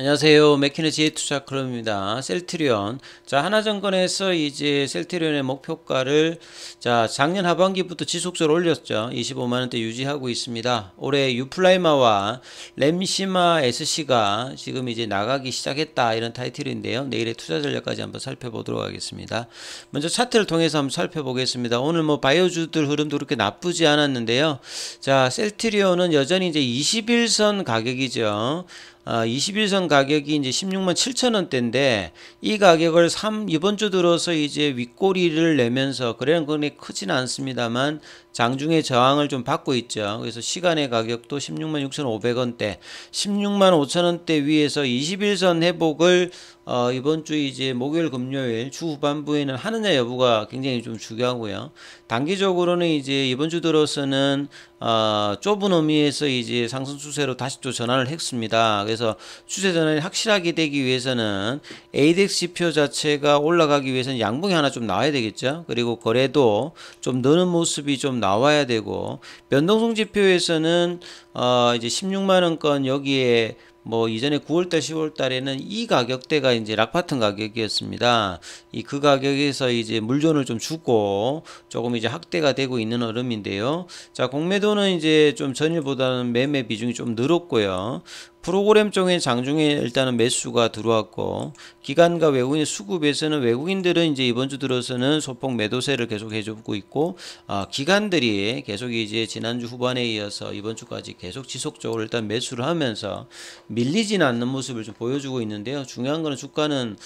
안녕하세요. 맥키너지의 투자 클럽입니다. 셀트리온. 자, 하나증권에서 이제 셀트리온의 목표가를 자, 작년 하반기부터 지속적으로 올렸죠. 25만 원대 유지하고 있습니다. 올해 유플라이마와 램시마 SC가 지금 이제 나가기 시작했다. 이런 타이틀인데요. 내일의 투자 전략까지 한번 살펴보도록 하겠습니다. 먼저 차트를 통해서 한번 살펴보겠습니다. 오늘 뭐 바이오주들 흐름도 그렇게 나쁘지 않았는데요. 자, 셀트리온은 여전히 이제 21선 가격이죠. 2 어, 1선 가격이 이제 16만 7천 원대인데 이 가격을 3 이번 주 들어서 이제 윗꼬리를 내면서 그래는 그게 크진 않습니다만 장중에 저항을 좀 받고 있죠. 그래서 시간의 가격도 16만 6천5백원대 16만 5천 원대 위에서 21선 회복을 어, 이번 주 이제 목요일 금요일 추 후반부에는 하느냐 여부가 굉장히 좀 중요하고요. 단기적으로는 이제 이번 주 들어서는 어, 좁은 의미에서 이제 상승 추세로 다시 또 전환을 했습니다. 그래서 추세 전환이 확실하게 되기 위해서는 ADX 지표 자체가 올라가기 위해서는 양봉이 하나 좀 나와야 되겠죠. 그리고 거래도 좀 느는 모습이 좀 나와야 되고 변동성 지표에서는 어, 이제 16만 원권 여기에 뭐 이전에 9월달 10월달에는 이 가격대가 이제 락파튼 가격이었습니다. 이 그 가격에서 이제 물존을 좀 주고 조금 이제 확대가 되고 있는 얼음인데요자 공매도는 이제 좀 전일보다는 매매 비중이 좀 늘었고요. 프로그램 쪽에 장중에 일단은 매수가 들어왔고 기관과 외국인 수급에서는 외국인들은 이제 이번 주 들어서는 소폭 매도세를 계속 해주고 있고 아, 기관들이 계속 이제 지난주 후반에 이어서 이번 주까지 계속 지속적으로 일단 매수를 하면서 밀리진 않는 모습을 좀 보여주고 있는데요. 중요한 거는 주가는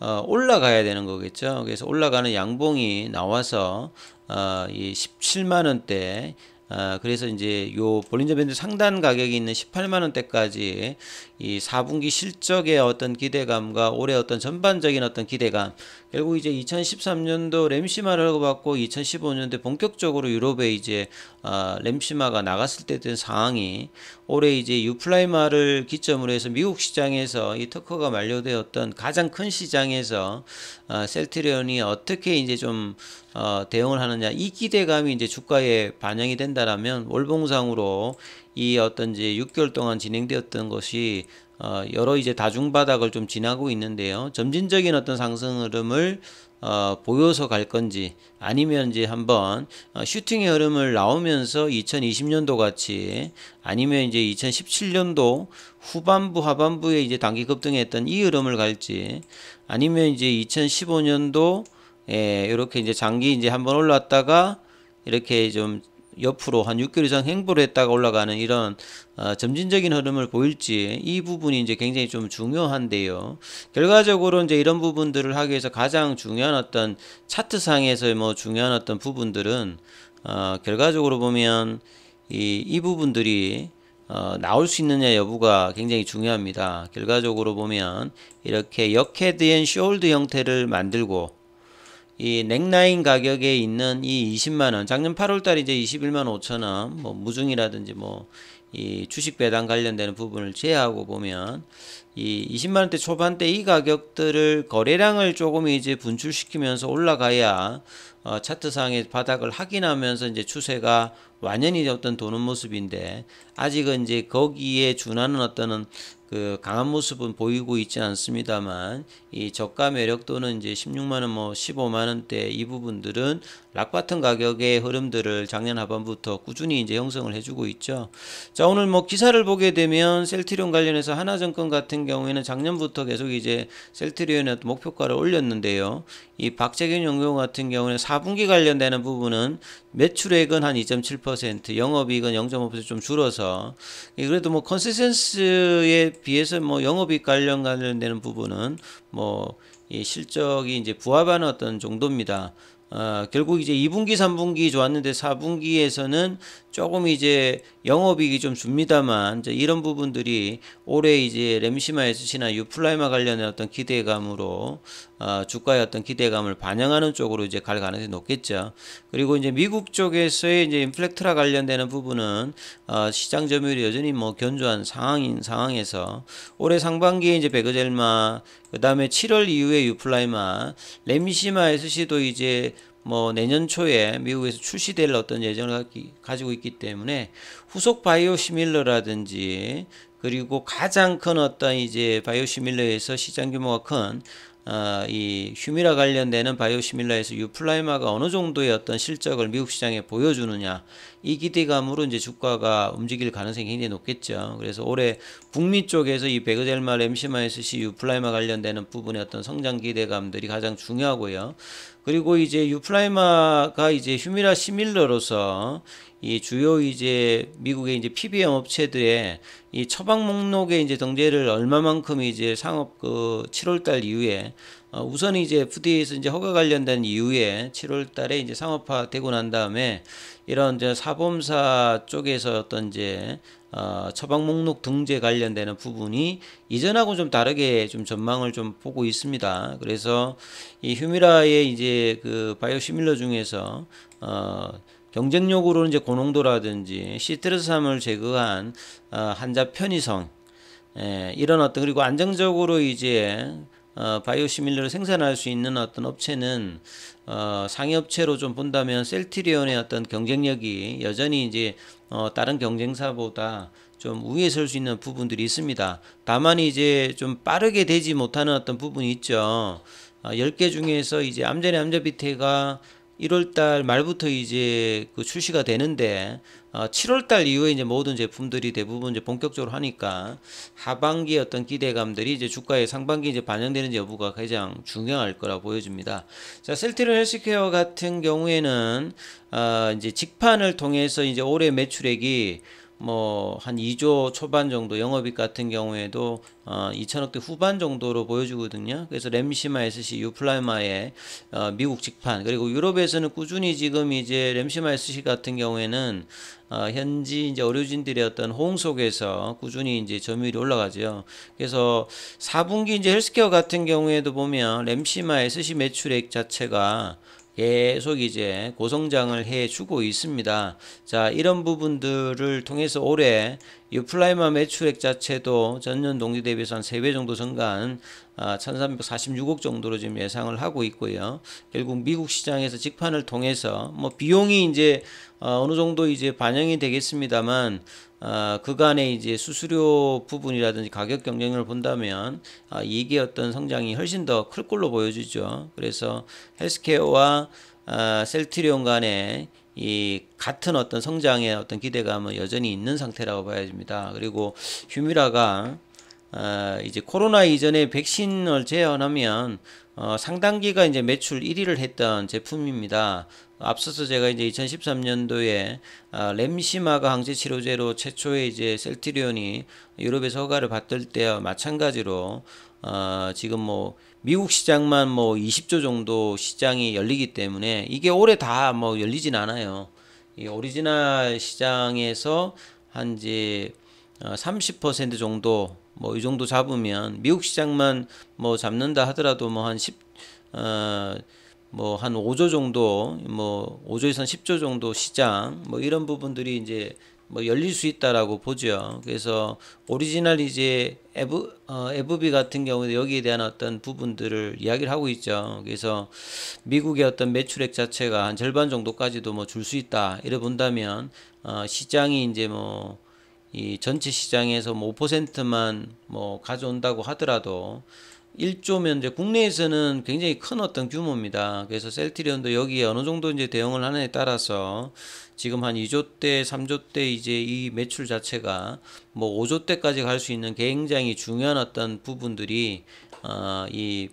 어, 올라가야 되는 거겠죠. 그래서 올라가는 양봉이 나와서 어, 이 17만 원대 아, 그래서 이제 요 볼린저 밴드 상단 가격이 있는 18만 원대까지 이 4분기 실적의 어떤 기대감과 올해 어떤 전반적인 어떤 기대감 결국 이제 2013년도 램시마를 허받고 2015년도 본격적으로 유럽에 이제 아, 램시마가 나갔을 때 된 상황이 올해 이제 유플라이마를 기점으로 해서 미국 시장에서 이 특허가 만료되었던 가장 큰 시장에서 아, 셀트리온이 어떻게 이제 좀 어, 대응을 하느냐 이 기대감이 이제 주가에 반영이 된다. 한다라면 월봉상으로 이 어떤 이제 6개월 동안 진행되었던 것이 어 여러 이제 다중바닥을 좀 지나고 있는데요. 점진적인 어떤 상승 흐름을 어, 보여서 갈 건지 아니면 이제 한번 어, 슈팅의 흐름을 나오면서 2020년도 같이 아니면 이제 2017년도 후반부 하반부에 이제 단기 급등했던 이 흐름을 갈지 아니면 이제 2015년도 예, 이렇게 이제 장기 이제 한번 올랐다가 이렇게 좀 옆으로 한 6개월 이상 행보를 했다가 올라가는 이런 어, 점진적인 흐름을 보일지 이 부분이 이제 굉장히 좀 중요한데요. 결과적으로 이제 이런 부분들을 하기 위해서 가장 중요한 어떤 차트상에서 뭐 중요한 어떤 부분들은 어, 결과적으로 보면 이, 이 부분들이 어, 나올 수 있느냐 여부가 굉장히 중요합니다. 결과적으로 보면 이렇게 역헤드 앤 숄드 형태를 만들고 이 넥라인 가격에 있는 이 20만원 작년 8월달 이제 21만 5천원 뭐 무중이라든지 뭐 이 주식 배당 관련되는 부분을 제외하고 보면 이 20만원대 초반대 이 가격들을 거래량을 조금 이제 분출시키면서 올라가야 어, 차트상의 바닥을 확인하면서 이제 추세가 완연히 어떤 도는 모습인데 아직은 이제 거기에 준하는 어떤 그 강한 모습은 보이고 있지 않습니다만 이 저가 매력 또는 이제 16만 원, 뭐 15만 원대 이 부분들은 락바튼 가격의 흐름들을 작년 하반부터 꾸준히 이제 형성을 해주고 있죠. 자 오늘 뭐 기사를 보게 되면 셀트리온 관련해서 하나증권 같은 경우에는 작년부터 계속 이제 셀트리온의 목표가를 올렸는데요. 이 박재균 연구 같은 경우는 4분기 관련되는 부분은 매출액은 한 2.7%, 영업이익은 0.5%좀 줄어서 예, 그래도 뭐 컨센서스에 비해서 뭐 영업이익 관련 관련되는 부분은 뭐 이 실적이 이제 부합하는 어떤 정도입니다. 어, 결국 이제 2분기, 3분기 좋았는데 4분기에서는 조금 이제 영업이익이 좀 줍니다만 이제 이런 부분들이 올해 이제 램시마 SC나 유플라이마 관련된 어떤 기대감으로 어, 주가의 어떤 기대감을 반영하는 쪽으로 이제 갈 가능성이 높겠죠. 그리고 이제 미국 쪽에서의 이제 인플렉트라 관련되는 부분은 어, 시장 점유율이 여전히 뭐 견조한 상황인 상황에서 올해 상반기에 이제 베그젤마 그 다음에 7월 이후에 유플라이마 램시마 SC도 이제 뭐 내년 초에 미국에서 출시될 어떤 예정을 가지고 있기 때문에 후속 바이오 시밀러라든지 그리고 가장 큰 어떤 이제 바이오 시밀러에서 시장 규모가 큰 어, 이 휴미라 관련되는 바이오시밀러에서 유플라이마가 어느 정도의 어떤 실적을 미국 시장에 보여주느냐 이 기대감으로 이제 주가가 움직일 가능성이 굉장히 높겠죠. 그래서 올해 북미 쪽에서 이 베그델마 램시마 에 s 시 유플라이마 관련되는 부분의 어떤 성장 기대감들이 가장 중요하고요. 그리고 이제 유플라이마가 이제 휴미라 시밀러로서 이 주요 이제 미국의 이제 PBM 업체들의 이 처방 목록에 이제 등재를 얼마만큼 이제 상업 그 7월달 이후에 어, 우선 이제 FDA에서 이제 허가 관련된 이후에 7월 달에 이제 상업화 되고 난 다음에 이런 이제 사범사 쪽에서 어떤 이제 어, 처방 목록 등재 관련되는 부분이 이전하고 좀 다르게 좀 전망을 좀 보고 있습니다. 그래서 이 휴미라의 이제 그 바이오 시밀러 중에서 어, 경쟁력으로 이제 고농도라든지 시트러스함을 제거한 어, 한자 편의성 예, 이런 어떤 그리고 안정적으로 이제 어, 바이오시밀러를 생산할 수 있는 어떤 업체는 어, 상업체로 좀 본다면 셀트리온의 어떤 경쟁력이 여전히 이제 어, 다른 경쟁사보다 좀 우위에 설 수 있는 부분들이 있습니다. 다만 이제 좀 빠르게 되지 못하는 어떤 부분이 있죠. 어, 아, 10개 중에서 이제 암전의 암자비태가 1월달 말부터 이제 그 출시가 되는데 어, 7월달 이후에 이제 모든 제품들이 대부분 이제 본격적으로 하니까 하반기 어떤 기대감들이 이제 주가의 상반기 이제 반영되는 여부가 가장 중요할 거라 보여집니다. 자, 셀티를 헬스케어 같은 경우에는 어, 이제 직판을 통해서 이제 올해 매출액이 뭐한 2조 초반 정도 영업이익 같은 경우에도 어, 2천억대 후반 정도로 보여주거든요. 그래서 램시마 SC 유플라이마의 어, 미국 직판 그리고 유럽에서는 꾸준히 지금 이제 램시마 SC 같은 경우에는 어, 현지 이제 의료진들의 어떤 호응 속에서 꾸준히 이제 점유율이 올라가죠. 그래서 4분기 이제 헬스케어 같은 경우에도 보면 램시마 SC 매출액 자체가 계속 이제 고성장을 해주고 있습니다. 자, 이런 부분들을 통해서 올해 유플라이마 매출액 자체도 전년 동기 대비해서 한 3배 정도 증가한 1346억 아, 정도로 지금 예상을 하고 있고요. 결국 미국 시장에서 직판을 통해서 뭐 비용이 이제 어, 어느 정도 이제 반영이 되겠습니다만 아, 그간의 이제 수수료 부분이라든지 가격 경쟁률을 본다면 아, 이게 어떤 성장이 훨씬 더 클 걸로 보여지죠. 그래서 헬스케어와 아, 셀트리온 간의 이 같은 어떤 성장의 어떤 기대감은 여전히 있는 상태라고 봐야 됩니다. 그리고 휴미라가 어, 이제 코로나 이전에 백신을 재현하면 어, 상당 기간 이제 매출 1위를 했던 제품입니다. 앞서서 제가 이제 2013년도에 아, 어, 램시마가 항체 치료제로 최초의 이제 셀트리온이 유럽에서 허가를 받을 때와 마찬가지로 어, 지금 뭐 미국 시장만 뭐 20조 정도 시장이 열리기 때문에 이게 올해 다 뭐 열리진 않아요. 이 오리지널 시장에서 한 이제 30% 어, 정도 뭐이 정도 잡으면 미국 시장만 뭐 잡는다 하더라도 뭐 한 10, 어, 뭐 한 5조 정도 뭐 5조에서 10조 정도 시장 뭐 이런 부분들이 이제 뭐 열릴 수 있다라고 보죠. 그래서 오리지널 이제 에브 어, 에브비 같은 경우에 여기에 대한 어떤 부분들을 이야기를 하고 있죠. 그래서 미국의 어떤 매출액 자체가 한 절반 정도까지도 뭐 줄 수 있다 이래 본다면 어, 시장이 이제 뭐이 전체 시장에서 뭐 5%만 뭐 가져온다고 하더라도 1조면 이제 국내에서는 굉장히 큰 어떤 규모입니다. 그래서 셀트리온도 여기에 어느 정도 이제 대응을 하느냐에 따라서 지금 한 2조 대, 3조 대 이제 이 매출 자체가 뭐 5조 대까지 갈 수 있는 굉장히 중요한 어떤 부분들이 어이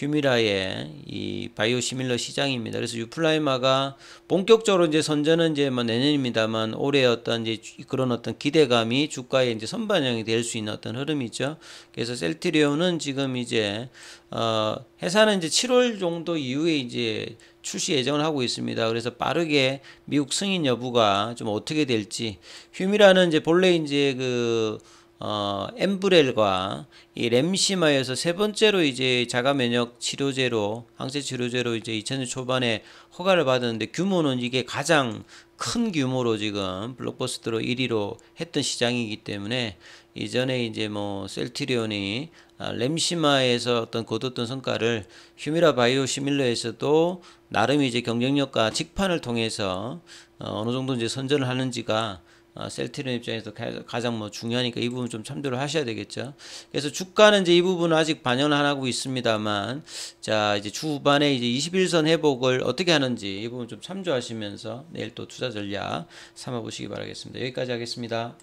휴미라의 이 바이오시밀러 시장입니다. 그래서 유플라이마가 본격적으로 이제 선전은 이제 뭐 내년입니다만 올해 어떤 이제 그런 어떤 기대감이 주가에 이제 선반영이 될 수 있는 어떤 흐름이죠. 그래서 셀트리온은 지금 이제 어 회사는 이제 7월 정도 이후에 이제 출시 예정을 하고 있습니다. 그래서 빠르게 미국 승인 여부가 좀 어떻게 될지 휴미라는 이제 본래 이제 그 어, 엠브렐과 이 램시마에서 세 번째로 이제 자가 면역 치료제로 항체 치료제로 이제 2000년 초반에 허가를 받았는데 규모는 이게 가장 큰 규모로 지금 블록버스터로 1위로 했던 시장이기 때문에 이전에 이제 뭐 셀트리온이 아, 램시마에서 어떤 거뒀던 성과를 휴미라 바이오 시밀러에서도 나름 이제 경쟁력과 직판을 통해서 어, 어느 정도 이제 선전을 하는지가 어, 셀트리온 입장에서 가장 뭐 중요하니까 이 부분 좀 참조를 하셔야 되겠죠. 그래서 주가는 이제 이 부분 아직 반영을 안 하고 있습니다만, 자 이제 주반에 이제 21선 회복을 어떻게 하는지 이 부분 좀 참조하시면서 내일 또 투자 전략 삼아 보시기 바라겠습니다. 여기까지 하겠습니다.